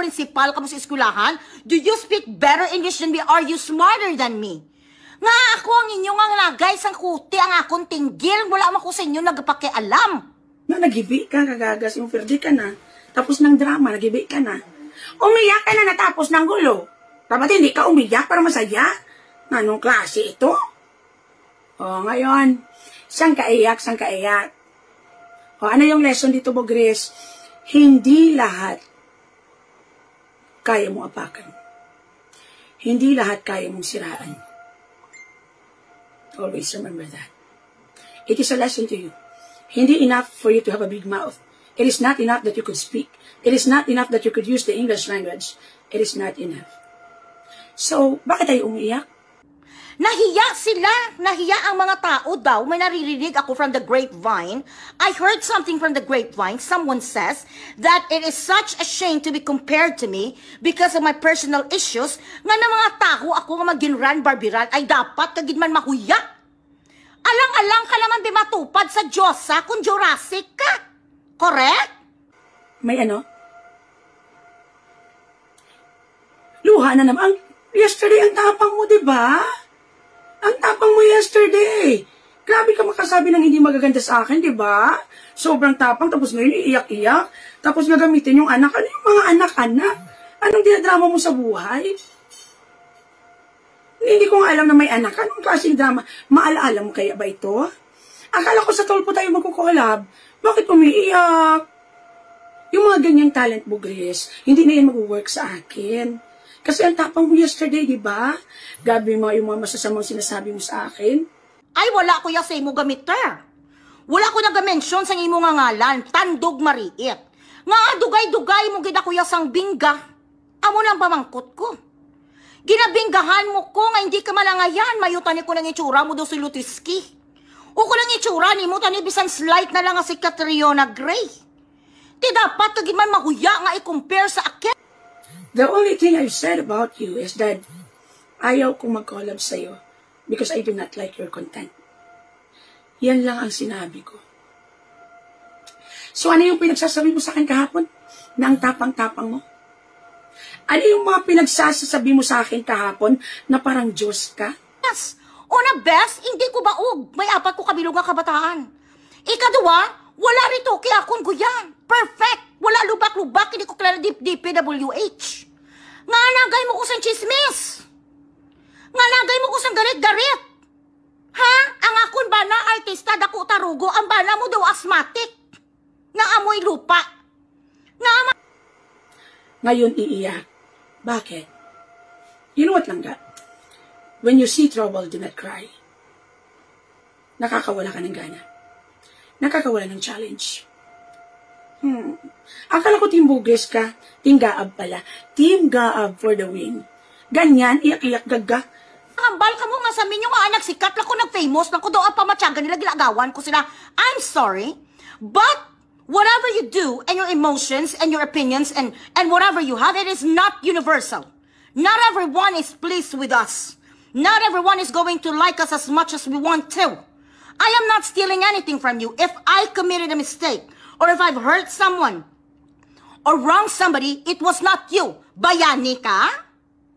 principal ka mo sa eskulahan? Do you speak better English than me? Are you smarter than me? Nga ako ang inyong ang lagay sang kuti ang akong tinggil. Wala man ko sa inyo nagpakialam. Na nagibi ka, kagagas yung perdi ka na. Tapos ng drama, nagibi ka na. Umiyak ka na natapos ng gulo. Dapat hindi ka umiyak para masaya. Anong klase ito? O, oh, ngayon, siyang kaiyak, siyang kaiyak. O, oh, ano yung lesson dito, Bogres? Hindi lahat kaya mo apakan. Hindi lahat kaya mong siraan. Always remember that. It is a lesson to you. Hindi enough for you to have a big mouth. It is not enough that you could speak. It is not enough that you could use the English language. It is not enough. So, bakit tayo umiiyak? Nahiya sila. Nahiya ang mga tao daw. May naririnig ako from the grapevine. I heard something from the grapevine. Someone says that it is such a shame to be compared to me because of my personal issues nga na mga tao ako nga maginran barbiran ay dapat man mahuya. Alang-alang ka naman bimatupad sa Diyosa kung Jurassic ka. Correct? May ano? Luha na naman. Yesterday ang tapang mo, di ba? Ang tapang mo yesterday. Grabe ka makasabi ng hindi magaganda sa akin, di ba? Sobrang tapang, tapos ngayon iiyak-iyak, tapos gagamitin yung anak. Ano yung mga anak-anak? Anong dinadrama mo sa buhay? Hindi ko alam na may anak. Anong klaseng drama? Maalaala mo kaya ba ito? Akala ko sa tolpo tayo magkukolab. Bakit umiiyak? Yung mga ganyang talent bugres, hindi na yan mag-work sa akin. Kasi ang tapang mo yesterday, di ba? Gabi mo yung mga masasamang sinasabi mo sa akin. Ay, wala ko ya sa imo gamit, ter. Wala ko naga-mention sa imo nga ngalan, tandog mariit. Nga dugay-dugay mo gid ako ya sang bingga. Amo lang pamangkot ko. Ginabinggahan mo ko nga hindi ka malangayan, mayutan ko ng itsura mo do si Lutiski. O ko lang itsura ni mo tani bisan slight na lang nga si Catriona Gray. Ti dapat ka man mahuya nga i-compare sa akin. The only thing I've said about you is that ayaw kong mag-collab sa'yo because I do not like your content. Yan lang ang sinabi ko. So ano yung pinagsasabi mo sa akin kahapon? Na ang tapang-tapang mo? Ano yung mga pinagsasabi mo sa akin kahapon na parang Diyos ka? Yes! na, best, hindi ko baog. May apat ko kabilugang kabataan. Ikadua, wala rito kaya kung guyan. Perfect! Wala lubak mo ba kini ko klaro di DPWH? Nga nagay mo ko sang chismis. Nga nagay mo ko sang garit-garit. Ha? Ang akon ba na artista dako tarugo ang bana mo daw asthmatic. Nga amoy lupa. Nga ama Ngayon iiya. Bakit? You know what lang ga? When you see trouble, do not cry. Nakakawala ka ng gana. Nakakawala ng challenge. Hmm. Akala ko Team Bugis ka. Team Gaab pala. Team Gaab for the win. Ganyan, iyak-iyak gaga. Ambal ka mo nga sa minyo nga anak, sikat lang ko nag-famous, lang ko daw ah, ang pamatyaga nila, gilagawan ko sila. I'm sorry, but whatever you do, and your emotions, and your opinions, and, and whatever you have, it is not universal. Not everyone is pleased with us. Not everyone is going to like us as much as we want to. I am not stealing anything from you. If I committed a mistake, or if I've hurt someone, or wrong somebody, it was not you. Bayani ka?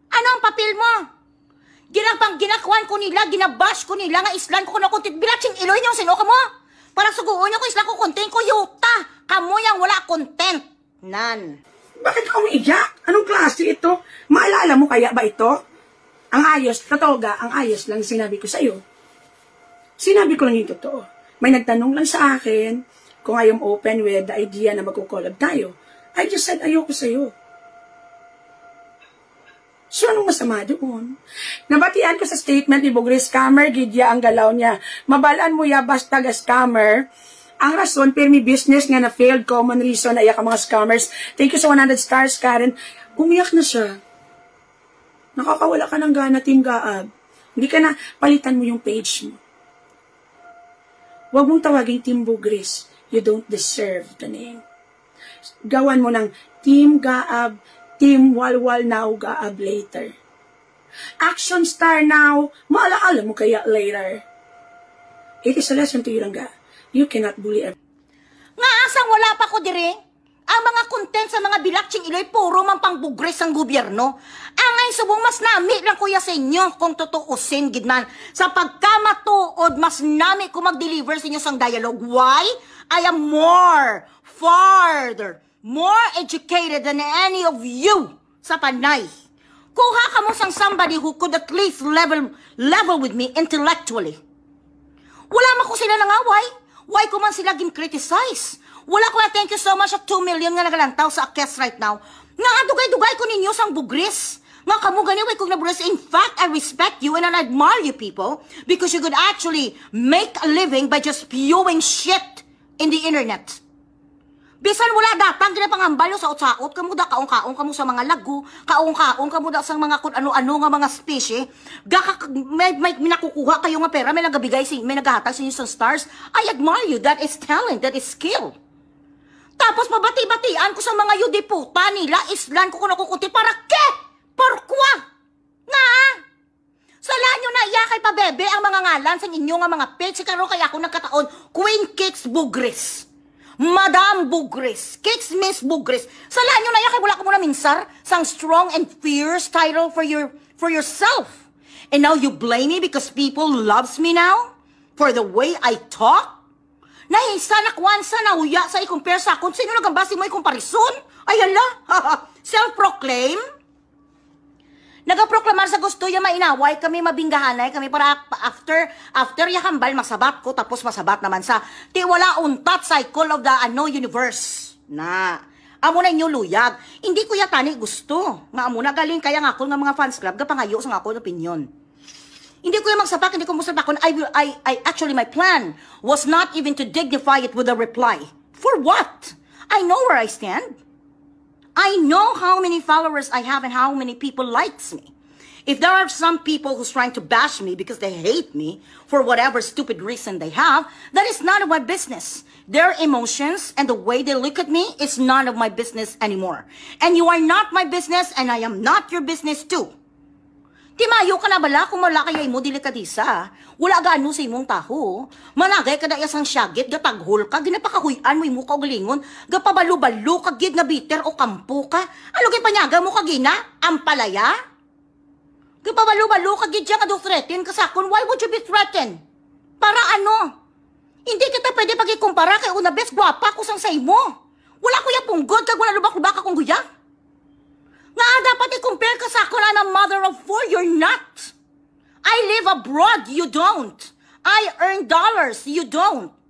Ano ang papel mo? Ginapang ginakwan ko nila, ginabash ko nila nga islan ko na kuntit bilatsing iloy niyo sino ka mo? Para suguon niyo ko islan ko content ko yuta. Kamu yang wala content. Nan. Bakit ka umiiyak? Anong klase ito? Maalala mo kaya ba ito? Ang ayos, katoga, ang ayos lang sinabi ko sa'yo. Sinabi ko lang yung totoo. May nagtanong lang sa akin kung I open with the idea na magkukolab tayo. I just said, ayoko sa'yo. So, anong masama doon? Nabatian ko sa statement ni Bugre Scammer, Gidya ang galaw niya. Mabalaan mo ya, basta ga scammer. Ang rason, pirmi business nga na failed, common reason, na ang mga scammers. Thank you sa 100 stars, Karen. Umiyak na siya. Nakakawala ka ng gana, Team Gaab. Hindi ka na, palitan mo yung page mo. Huwag mong tawaging Team Bugris. You don't deserve the name gawan mo ng Team Gaab, Team Walwal Now, Gaab Later. Action star now, maalaala mo kaya later. It is a lesson to you lang You cannot bully everyone. Nga asang wala pa ko dire? Ang mga content sa mga bilakching iloy, puro man pang bugres ang gobyerno. Angay subong mas nami lang kuya sa inyo kung totoosin, gidman. Sa pagkamatuod, mas nami ko mag-deliver sa inyo sang dialogue. Why? I am more further, more educated than any of you sa Panay. Kuha ka mo sang somebody who could at least level, level with me intellectually. Wala man ko sila nangaway. Why ko man sila gim-criticize? Wala ko na thank you so much at 2 million nga nagalantaw sa akes right now. Nga adugay-dugay ko ninyo sang bugris. Nga kamo ganiway kong nabulas. In fact, I respect you and I admire you people because you could actually make a living by just spewing shit in the internet. Bisan wala datang gina pangambal sa utsaot kamo da kaong-kaong kamo sa mga lagu, kaong-kaong kamo da sa mga kun ano-ano nga mga species. Gaka may, may, may nakukuha kayo nga pera, may nagabigay si may nagahatag sa inyo sa stars. I admire you. That is talent, that is skill. Tapos mabati-batian ko sa mga yudiputa nila, islan ko ko nakukuti para ke? Porkwa? Na? Sala nyo na iya kay pabebe ang mga ngalan sa inyo nga mga page. Si Karo kaya ako nagkataon, Queen Cakes Bugris. Madam Bugris, Kicks Miss Bugris. Sala nyo na yan, kaya wala ko muna minsar. Sang strong and fierce title for your for yourself. And now you blame me because people loves me now? For the way I talk? Nay, sanak wansa na uya sa i-compare sa akong sino nagambasi mo i-comparison? Ay hala, self-proclaim? Nagaproklamar sa gusto ya mainaway kami mabinggahanay kami para after after ya hambal masabat ko tapos masabat naman sa ti wala untat cycle of the ano universe na amo na inyo luyag hindi ko yata ni gusto nga amo na galing kaya nga ako nga mga fans club gapangayo sa nga ako opinion hindi ko yung magsapak, hindi ko musapakon. I, will, I, I, actually, my plan was not even to dignify it with a reply. For what? I know where I stand. I know how many followers I have and how many people likes me. If there are some people who's trying to bash me because they hate me for whatever stupid reason they have, that is none of my business. Their emotions and the way they look at me is none of my business anymore. And you are not my business and I am not your business too. Ti mayo ka na bala kung wala mo delikadisa. Wala gaano sa imong taho. Managay ka na isang syagit, gataghol ka, ginapakahuyan mo imuka og lingon, gapabalo-balo ka gid na bitter o kampo ka. Ano kay panyaga mo ka gina? Ang Ampalaya? Gapabalo-balo ka gid nga do threaten ka sa sakon. Why would you be threatened? Para ano? Hindi kita pwede pagikumpara kay una best guwapa ko sang sa imo. Wala ko yung punggod kag wala lubak-lubak akong guyang. Nga dapat i-compare ka sa ako na mother of four, you're not. I live abroad, you don't. I earn dollars, you don't.